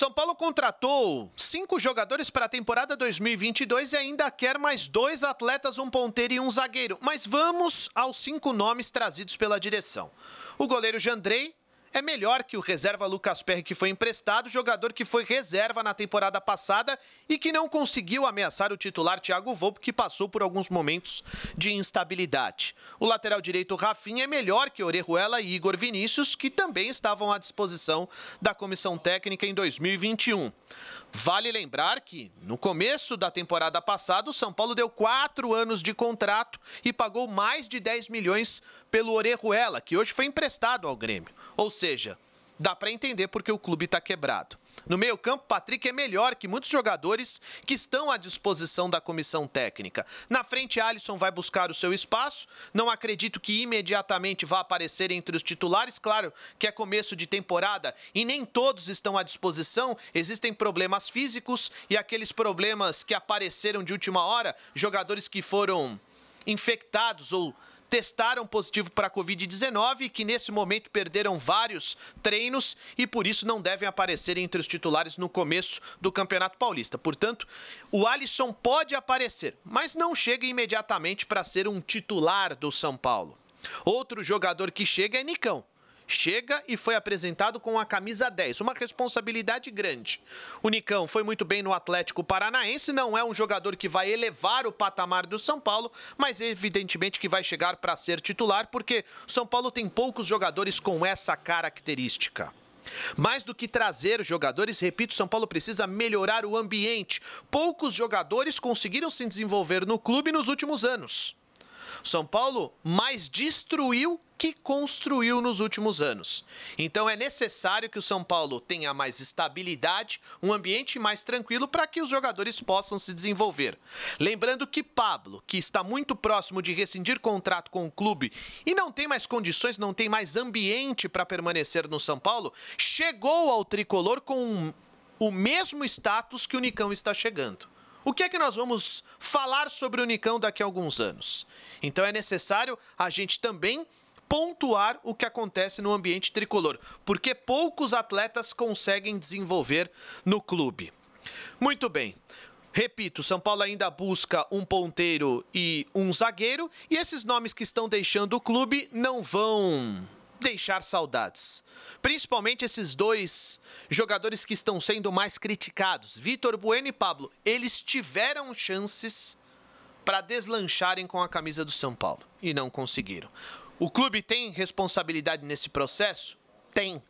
São Paulo contratou cinco jogadores para a temporada 2022 e ainda quer mais dois atletas, um ponteiro e um zagueiro. Mas vamos aos cinco nomes trazidos pela direção. O goleiro Jandrei, é melhor que o reserva Lucas Perry, que foi emprestado, jogador que foi reserva na temporada passada e que não conseguiu ameaçar o titular Thiago Volpe, que passou por alguns momentos de instabilidade. O lateral direito Rafinha é melhor que Orejuela e Igor Vinícius, que também estavam à disposição da comissão técnica em 2021. Vale lembrar que, no começo da temporada passada, o São Paulo deu quatro anos de contrato e pagou mais de 10 milhões pelo Orejuela, que hoje foi emprestado ao Grêmio. Ou seja, dá para entender porque o clube está quebrado. No meio-campo, Patrick é melhor que muitos jogadores que estão à disposição da comissão técnica. Na frente, Alisson vai buscar o seu espaço. Não acredito que imediatamente vá aparecer entre os titulares. Claro que é começo de temporada e nem todos estão à disposição. Existem problemas físicos e aqueles problemas que apareceram de última hora, jogadores que foram infectados ou testaram positivo para a Covid-19 e que nesse momento perderam vários treinos e por isso não devem aparecer entre os titulares no começo do Campeonato Paulista. Portanto, o Alisson pode aparecer, mas não chega imediatamente para ser um titular do São Paulo. Outro jogador que chega é Nicão, Chega e foi apresentado com a camisa 10, uma responsabilidade grande. O Nicão foi muito bem no Atlético Paranaense, não é um jogador que vai elevar o patamar do São Paulo, mas evidentemente que vai chegar para ser titular, porque o São Paulo tem poucos jogadores com essa característica. Mais do que trazer jogadores, repito, São Paulo precisa melhorar o ambiente. Poucos jogadores conseguiram se desenvolver no clube nos últimos anos. São Paulo mais destruiu que construiu nos últimos anos. Então é necessário que o São Paulo tenha mais estabilidade, um ambiente mais tranquilo para que os jogadores possam se desenvolver. Lembrando que Pablo, que está muito próximo de rescindir contrato com o clube e não tem mais condições, não tem mais ambiente para permanecer no São Paulo, chegou ao tricolor com um, o mesmo status que o Nicão está chegando. O que é que nós vamos falar sobre o Nicão daqui a alguns anos? Então é necessário a gente também pontuar o que acontece no ambiente tricolor, porque poucos atletas conseguem desenvolver no clube. Muito bem. Repito, São Paulo ainda busca um ponteiro e um zagueiro, e esses nomes que estão deixando o clube não vão deixar saudades. Principalmente esses dois jogadores que estão sendo mais criticados, Vitor Bueno e Pablo, eles tiveram chances para deslancharem com a camisa do São Paulo e não conseguiram. O clube tem responsabilidade nesse processo? Tem.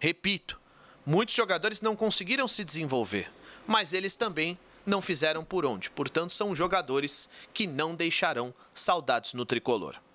Repito, muitos jogadores não conseguiram se desenvolver, mas eles também não fizeram por onde. Portanto, são jogadores que não deixarão saudades no tricolor.